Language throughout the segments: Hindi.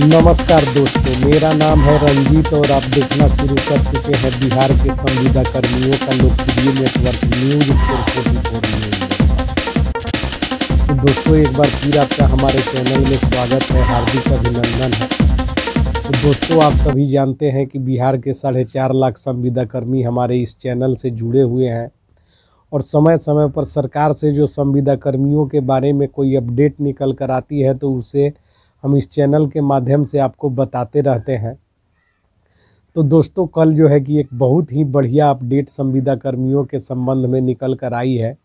नमस्कार दोस्तों मेरा नाम है रंजीत और आप देखना शुरू कर चुके हैं बिहार के संविदा कर्मियों का लोकप्रिय नेटवर्क न्यूज तो दोस्तों एक बार फिर आपका हमारे चैनल में स्वागत है हार्दिक अभिनंदन है तो दोस्तों आप सभी जानते हैं कि बिहार के साढ़े चार लाख संविदा कर्मी हमारे इस चैनल से जुड़े हुए हैं और समय समय पर सरकार से जो संविदा कर्मियों के बारे में कोई अपडेट निकल कर आती है तो उसे हम इस चैनल के माध्यम से आपको बताते रहते हैं तो दोस्तों कल जो है कि एक बहुत ही बढ़िया अपडेट संविदा कर्मियों के संबंध में निकल कर आई है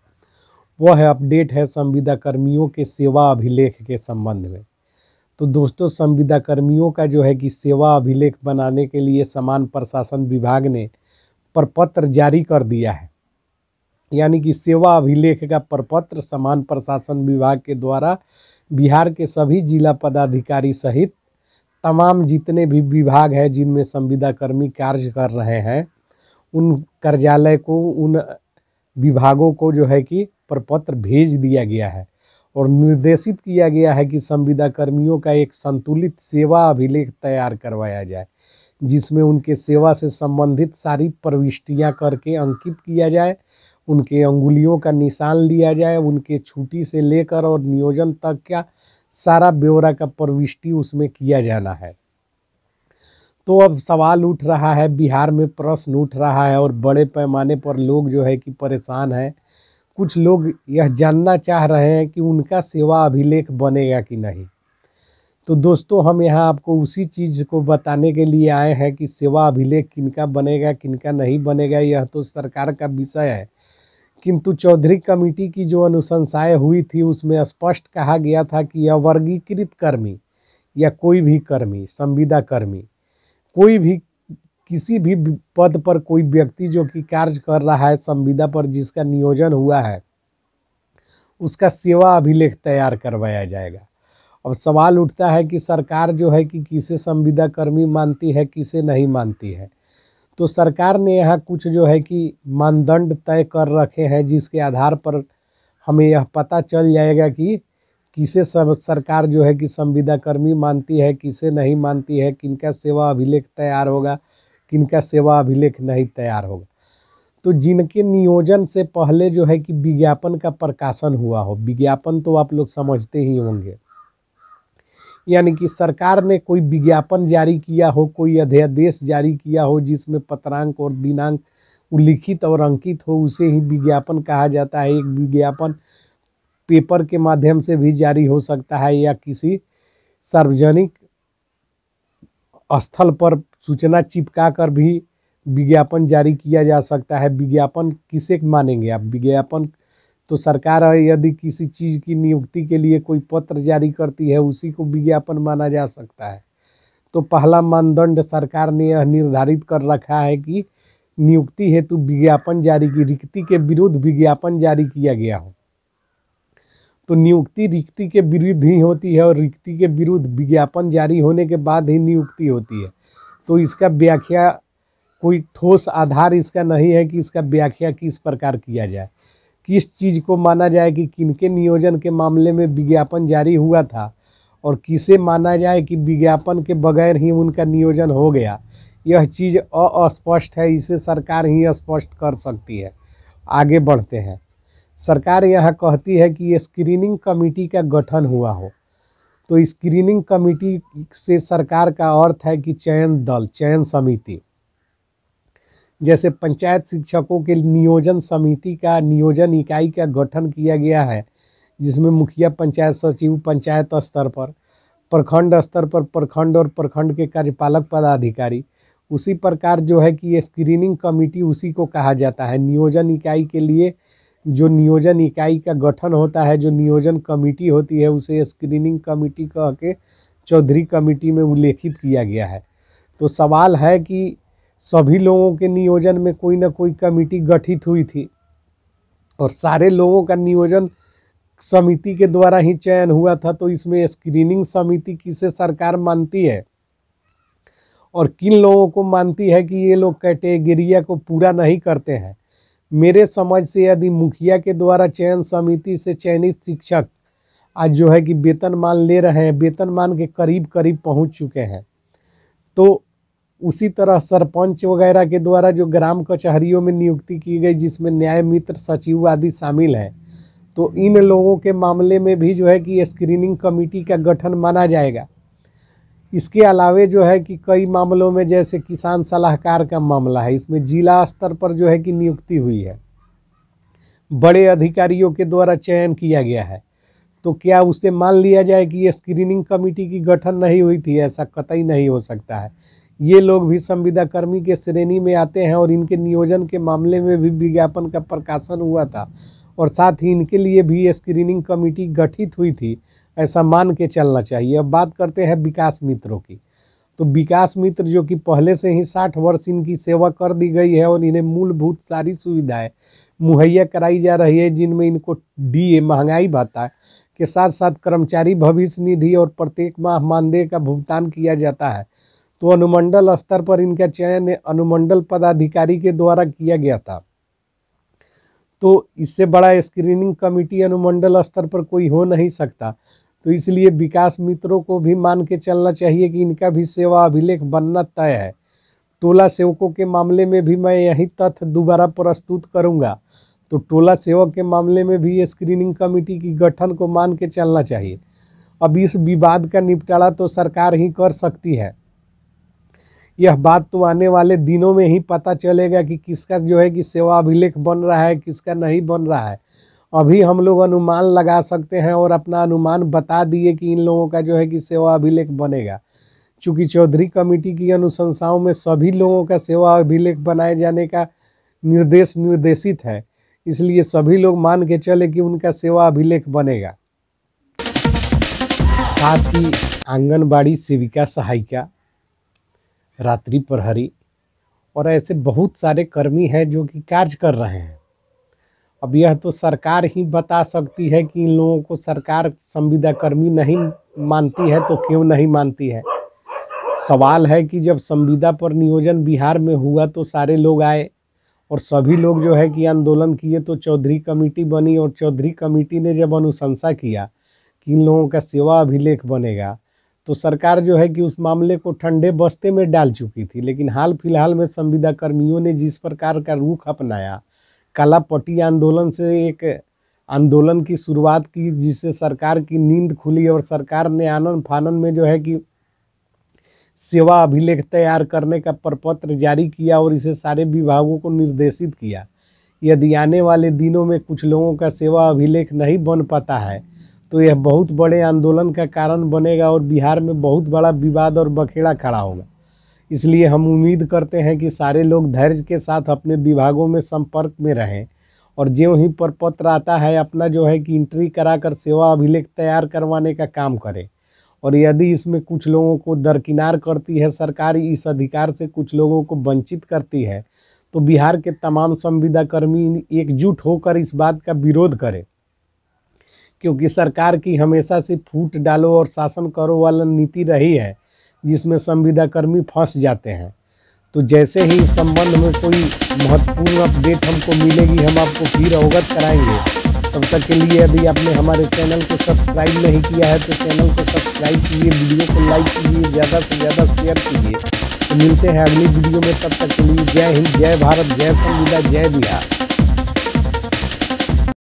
वह है अपडेट है संविदा कर्मियों के सेवा अभिलेख के संबंध में तो दोस्तों संविदा कर्मियों का जो है कि सेवा अभिलेख बनाने के लिए समान प्रशासन विभाग ने प्रपत्र जारी कर दिया है यानी कि सेवा अभिलेख का प्रपत्र समान प्रशासन विभाग के द्वारा बिहार के सभी जिला पदाधिकारी सहित तमाम जितने भी विभाग हैं जिनमें संविदा कर्मी कार्य कर रहे हैं उन कार्यालय को उन विभागों को जो है कि प्रपत्र भेज दिया गया है और निर्देशित किया गया है कि संविदा कर्मियों का एक संतुलित सेवा अभिलेख तैयार करवाया जाए जिसमें उनके सेवा से संबंधित सारी प्रविष्टियां करके अंकित किया जाए उनके अंगुलियों का निशान लिया जाए उनके छुट्टी से लेकर और नियोजन तक का सारा ब्यौरा का प्रविष्टि उसमें किया जाना है तो अब सवाल उठ रहा है बिहार में प्रश्न उठ रहा है और बड़े पैमाने पर लोग जो है कि परेशान हैं कुछ लोग यह जानना चाह रहे हैं कि उनका सेवा अभिलेख बनेगा कि नहीं तो दोस्तों हम यहाँ आपको उसी चीज़ को बताने के लिए आए हैं कि सेवा अभिलेख किनका बनेगा किनका नहीं बनेगा यह तो सरकार का विषय है किंतु चौधरी कमेटी की जो अनुशंसाएं हुई थी उसमें स्पष्ट कहा गया था कि यह वर्गीकृत कर्मी या कोई भी कर्मी संविदा कर्मी कोई भी किसी भी पद पर कोई व्यक्ति जो कि कार्य कर रहा है संविदा पर जिसका नियोजन हुआ है उसका सेवा अभिलेख तैयार करवाया जाएगा अब सवाल उठता है कि सरकार जो है कि किसे संविदा कर्मी मानती है किसे नहीं मानती है तो सरकार ने यहाँ कुछ जो है कि मानदंड तय कर रखे हैं जिसके आधार पर हमें यह पता चल जाएगा कि किसे सब सरकार जो है कि संविदा कर्मी मानती है किसे नहीं मानती है किनका सेवा अभिलेख तैयार होगा किनका सेवा अभिलेख नहीं तैयार होगा तो जिनके नियोजन से पहले जो है कि विज्ञापन का प्रकाशन हुआ हो विज्ञापन तो आप लोग समझते ही होंगे यानी कि सरकार ने कोई विज्ञापन जारी किया हो कोई अध्यादेश जारी किया हो जिसमें पत्रांक और दिनांक उल्लिखित और अंकित हो उसे ही विज्ञापन कहा जाता है एक विज्ञापन पेपर के माध्यम से भी जारी हो सकता है या किसी सार्वजनिक स्थल पर सूचना चिपका कर भी विज्ञापन जारी किया जा सकता है विज्ञापन किसे मानेंगे आप विज्ञापन तो सरकार यदि किसी चीज़ की नियुक्ति के लिए कोई पत्र जारी करती है उसी को विज्ञापन माना जा सकता है तो पहला मानदंड सरकार ने यह निर्धारित कर रखा है कि नियुक्ति हेतु विज्ञापन जारी की रिक्ति के विरुद्ध विज्ञापन जारी किया गया हो तो नियुक्ति रिक्ति के विरुद्ध ही होती है और रिक्ति के विरुद्ध विज्ञापन जारी होने के बाद ही नियुक्ति होती है तो इसका व्याख्या कोई ठोस आधार इसका नहीं है कि इसका व्याख्या किस प्रकार किया जाए किस चीज़ को माना जाए कि किनके नियोजन के मामले में विज्ञापन जारी हुआ था और किसे माना जाए कि विज्ञापन के बगैर ही उनका नियोजन हो गया यह चीज़ अस्पष्ट है इसे सरकार ही स्पष्ट कर सकती है आगे बढ़ते हैं सरकार यहाँ कहती है कि स्क्रीनिंग कमेटी का गठन हुआ हो तो स्क्रीनिंग कमेटी से सरकार का अर्थ है कि चयन दल चयन समिति जैसे पंचायत शिक्षकों के नियोजन समिति का नियोजन इकाई का गठन किया गया है जिसमें मुखिया पंचायत सचिव पंचायत स्तर पर प्रखंड स्तर पर प्रखंड और प्रखंड के कार्यपालक पदाधिकारी उसी प्रकार जो है कि ये स्क्रीनिंग कमेटी उसी को कहा जाता है नियोजन इकाई के लिए जो नियोजन इकाई का गठन होता है जो नियोजन कमेटी होती है उसे स्क्रीनिंग कमेटी कह के चौधरी कमेटी में उल्लेखित किया गया है तो सवाल है कि सभी लोगों के नियोजन में कोई ना कोई कमेटी गठित हुई थी और सारे लोगों का नियोजन समिति के द्वारा ही चयन हुआ था तो इसमें स्क्रीनिंग समिति किसे सरकार मानती है और किन लोगों को मानती है कि ये लोग कैटेगरिया को पूरा नहीं करते हैं मेरे समझ से यदि मुखिया के द्वारा चयन समिति से चयनित शिक्षक आज जो है कि वेतन मान ले रहे हैं वेतन मान के करीब करीब पहुंच चुके हैं तो उसी तरह सरपंच वगैरह के द्वारा जो ग्राम कचहरियों में नियुक्ति की गई जिसमें न्याय मित्र सचिव आदि शामिल हैं तो इन लोगों के मामले में भी जो है कि स्क्रीनिंग कमेटी का गठन माना जाएगा इसके अलावे जो है कि कई मामलों में जैसे किसान सलाहकार का मामला है इसमें जिला स्तर पर जो है कि नियुक्ति हुई है बड़े अधिकारियों के द्वारा चयन किया गया है तो क्या उसे मान लिया जाए कि ये स्क्रीनिंग कमेटी की गठन नहीं हुई थी ऐसा कतई नहीं हो सकता है ये लोग भी संविदा कर्मी के श्रेणी में आते हैं और इनके नियोजन के मामले में भी विज्ञापन का प्रकाशन हुआ था और साथ ही इनके लिए भी स्क्रीनिंग कमेटी गठित हुई थी ऐसा मान के चलना चाहिए अब बात करते हैं विकास मित्रों की तो विकास मित्र जो कि पहले से ही साठ वर्ष इनकी सेवा कर दी गई है और इन्हें मूलभूत सारी सुविधाएं मुहैया कराई जा रही है जिनमें इनको डीए महंगाई भत्ता के साथ साथ कर्मचारी भविष्य निधि और प्रत्येक माह मानदेय का भुगतान किया जाता है तो अनुमंडल स्तर पर इनका चयन अनुमंडल पदाधिकारी के द्वारा किया गया था तो इससे बड़ा स्क्रीनिंग कमेटी अनुमंडल स्तर पर कोई हो नहीं सकता तो इसलिए विकास मित्रों को भी मान के चलना चाहिए कि इनका भी सेवा अभिलेख बनना तय है टोला सेवकों के मामले में भी मैं यही तथ्य दोबारा प्रस्तुत करूंगा तो टोला सेवक के मामले में भी स्क्रीनिंग कमेटी की गठन को मान के चलना चाहिए अब इस विवाद का निपटारा तो सरकार ही कर सकती है यह बात तो आने वाले दिनों में ही पता चलेगा कि किसका जो है कि सेवा अभिलेख बन रहा है किसका नहीं बन रहा है अभी हम लोग अनुमान लगा सकते हैं और अपना अनुमान बता दिए कि इन लोगों का जो है कि सेवा अभिलेख बनेगा चूँकि चौधरी कमेटी की अनुशंसाओं में सभी लोगों का सेवा अभिलेख बनाए जाने का निर्देश निर्देशित है इसलिए सभी लोग मान के चले कि उनका सेवा अभिलेख बनेगा साथ ही आंगनबाड़ी सेविका सहायिका रात्रि प्रहरी और ऐसे बहुत सारे कर्मी हैं जो कि कार्य कर रहे हैं अब यह तो सरकार ही बता सकती है कि इन लोगों को सरकार संविदा कर्मी नहीं मानती है तो क्यों नहीं मानती है सवाल है कि जब संविदा पर नियोजन बिहार में हुआ तो सारे लोग आए और सभी लोग जो है कि आंदोलन किए तो चौधरी कमेटी बनी और चौधरी कमेटी ने जब अनुशंसा किया कि इन लोगों का सेवा अभिलेख बनेगा तो सरकार जो है कि उस मामले को ठंडे बस्ते में डाल चुकी थी लेकिन हाल फिलहाल में संविदा कर्मियों ने जिस प्रकार का रूख अपनाया काला पट्टी आंदोलन से एक आंदोलन की शुरुआत की जिससे सरकार की नींद खुली और सरकार ने आनंद फानन में जो है कि सेवा अभिलेख तैयार करने का प्रपत्र जारी किया और इसे सारे विभागों को निर्देशित किया यदि आने वाले दिनों में कुछ लोगों का सेवा अभिलेख नहीं बन पाता है तो यह बहुत बड़े आंदोलन का कारण बनेगा और बिहार में बहुत बड़ा विवाद और बखेड़ा खड़ा होगा इसलिए हम उम्मीद करते हैं कि सारे लोग धैर्य के साथ अपने विभागों में संपर्क में रहें और ज्यों ही पत्र आता है अपना जो है कि इंट्री कराकर सेवा अभिलेख तैयार करवाने का काम करें और यदि इसमें कुछ लोगों को दरकिनार करती है सरकार इस अधिकार से कुछ लोगों को वंचित करती है तो बिहार के तमाम संविदाकर्मी एकजुट होकर इस बात का विरोध करें क्योंकि सरकार की हमेशा से फूट डालो और शासन करो वाला नीति रही है जिसमें संविदाकर्मी फंस जाते हैं तो जैसे ही इस संबंध में कोई महत्वपूर्ण अपडेट हमको मिलेगी हम आपको फिर अवगत कराएंगे तब तक के लिए अभी आपने हमारे चैनल को सब्सक्राइब नहीं किया है तो चैनल को सब्सक्राइब कीजिए वीडियो को लाइक कीजिए ज़्यादा से ज़्यादा शेयर कीजिए तो मिलते हैं अगली वीडियो में तब तक के लिए जय हिंद जय भारत जय संविदा जय बिहार